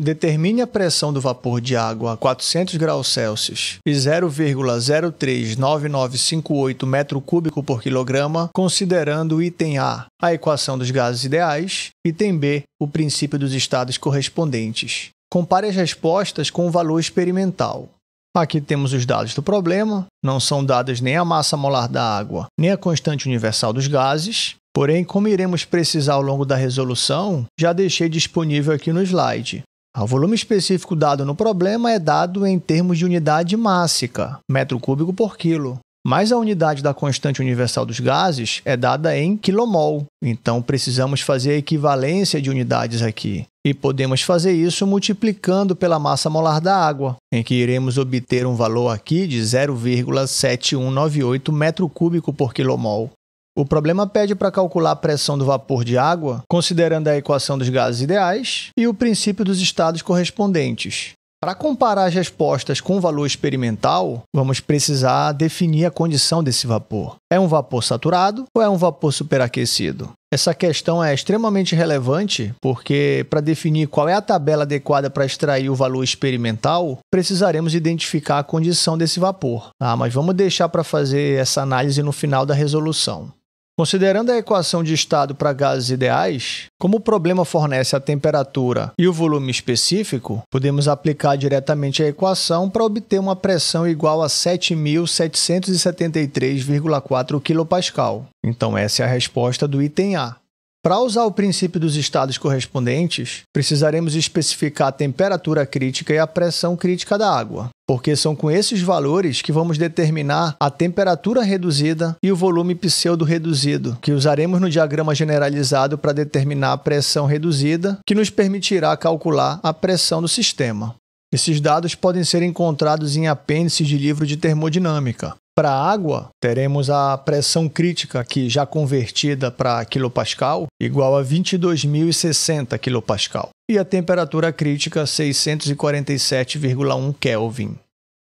Determine a pressão do vapor de água a 400 graus Celsius e 0,039958 metro cúbico por quilograma, considerando o item A, a equação dos gases ideais, e item B, o princípio dos estados correspondentes. Compare as respostas com o valor experimental. Aqui temos os dados do problema, não são dadas nem a massa molar da água, nem a constante universal dos gases, Porém, como iremos precisar ao longo da resolução, já deixei disponível aqui no slide. Ah, o volume específico dado no problema é dado em termos de unidade mássica, metro cúbico por quilo, mas a unidade da constante universal dos gases é dada em quilomol. Então precisamos fazer a equivalência de unidades aqui. E podemos fazer isso multiplicando pela massa molar da água, em que iremos obter um valor aqui de 0,7198 metro cúbico por quilomol. O problema pede para calcular a pressão do vapor de água, considerando a equação dos gases ideais e o princípio dos estados correspondentes. Para comparar as respostas com o valor experimental, vamos precisar definir a condição desse vapor. É um vapor saturado ou é um vapor superaquecido? Essa questão é extremamente relevante porque, para definir qual é a tabela adequada para extrair o valor experimental, precisaremos identificar a condição desse vapor. Ah, mas vamos deixar para fazer essa análise no final da resolução. Considerando a equação de estado para gases ideais, como o problema fornece a temperatura e o volume específico, podemos aplicar diretamente a equação para obter uma pressão igual a 7.773,4 kPa. Então essa é a resposta do item A. Para usar o princípio dos estados correspondentes, precisaremos especificar a temperatura crítica e a pressão crítica da água, porque são com esses valores que vamos determinar a temperatura reduzida e o volume pseudo-reduzido, que usaremos no diagrama generalizado para determinar a pressão reduzida, que nos permitirá calcular a pressão do sistema. Esses dados podem ser encontrados em apêndices de livro de termodinâmica. Para a água, teremos a pressão crítica que já convertida para quilopascal igual a 22.060 quilopascal e a temperatura crítica 647,1 Kelvin.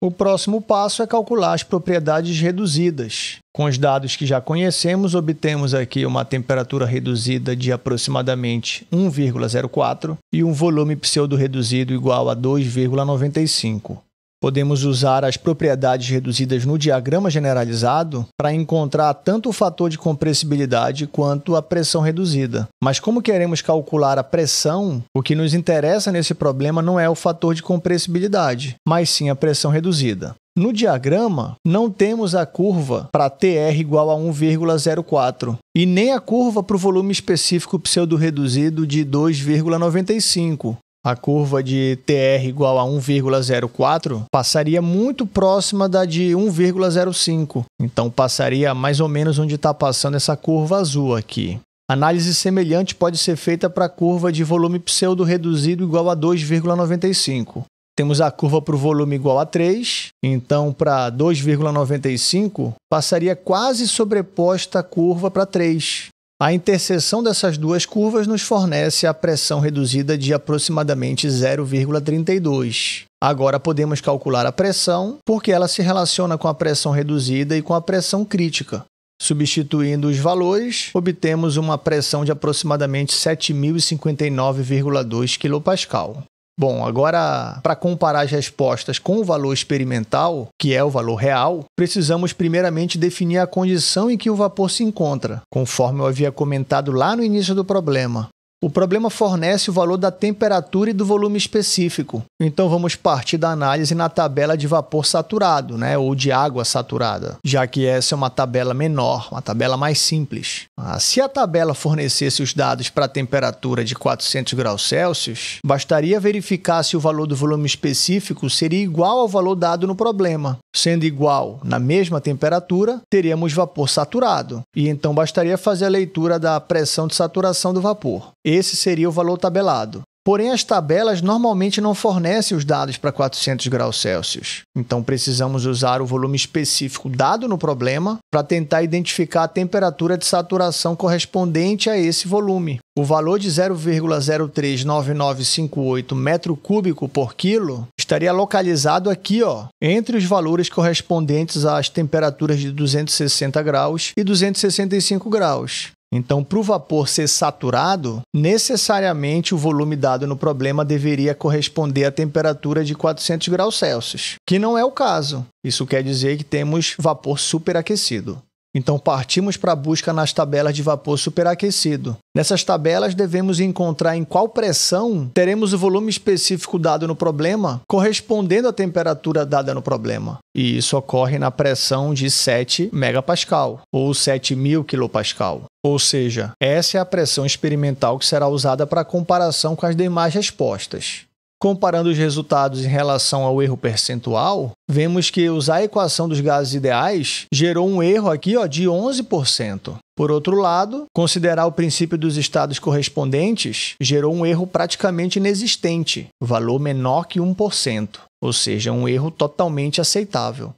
O próximo passo é calcular as propriedades reduzidas. Com os dados que já conhecemos, obtemos aqui uma temperatura reduzida de aproximadamente 1,04 e um volume pseudo-reduzido igual a 2,95. Podemos usar as propriedades reduzidas no diagrama generalizado para encontrar tanto o fator de compressibilidade quanto a pressão reduzida. Mas como queremos calcular a pressão, o que nos interessa nesse problema não é o fator de compressibilidade, mas sim a pressão reduzida. No diagrama, não temos a curva para TR igual a 1,04 e nem a curva para o volume específico pseudo-reduzido de 2,95, a curva de TR igual a 1,04 passaria muito próxima da de 1,05. Então passaria mais ou menos onde está passando essa curva azul aqui. Análise semelhante pode ser feita para a curva de volume pseudo reduzido igual a 2,95. Temos a curva para o volume igual a 3, então para 2,95 passaria quase sobreposta a curva para 3. A interseção dessas duas curvas nos fornece a pressão reduzida de aproximadamente 0,32. Agora podemos calcular a pressão porque ela se relaciona com a pressão reduzida e com a pressão crítica. Substituindo os valores, obtemos uma pressão de aproximadamente 7.059,2 kPa. Bom, agora, para comparar as respostas com o valor experimental, que é o valor real, precisamos primeiramente definir a condição em que o vapor se encontra, conforme eu havia comentado lá no início do problema. O problema fornece o valor da temperatura e do volume específico. Então vamos partir da análise na tabela de vapor saturado, né, ou de água saturada, já que essa é uma tabela menor, uma tabela mais simples. Ah, se a tabela fornecesse os dados para a temperatura de 400 graus Celsius, bastaria verificar se o valor do volume específico seria igual ao valor dado no problema. Sendo igual na mesma temperatura, teríamos vapor saturado, e então bastaria fazer a leitura da pressão de saturação do vapor. Esse seria o valor tabelado. Porém, as tabelas normalmente não fornecem os dados para 400 graus Celsius. Então, precisamos usar o volume específico dado no problema para tentar identificar a temperatura de saturação correspondente a esse volume. O valor de 0,039958 metro cúbico por quilo estaria localizado aqui, ó, entre os valores correspondentes às temperaturas de 260 graus e 265 graus. Então, para o vapor ser saturado, necessariamente o volume dado no problema deveria corresponder à temperatura de 400 graus Celsius, que não é o caso. Isso quer dizer que temos vapor superaquecido. Então partimos para a busca nas tabelas de vapor superaquecido. Nessas tabelas devemos encontrar em qual pressão teremos o volume específico dado no problema correspondendo à temperatura dada no problema. E isso ocorre na pressão de 7 MPa ou 7000 kPa. Ou seja, essa é a pressão experimental que será usada para comparação com as demais respostas. Comparando os resultados em relação ao erro percentual, vemos que usar a equação dos gases ideais gerou um erro aqui ó, de 11%. Por outro lado, considerar o princípio dos estados correspondentes gerou um erro praticamente inexistente, valor menor que 1%, ou seja, um erro totalmente aceitável.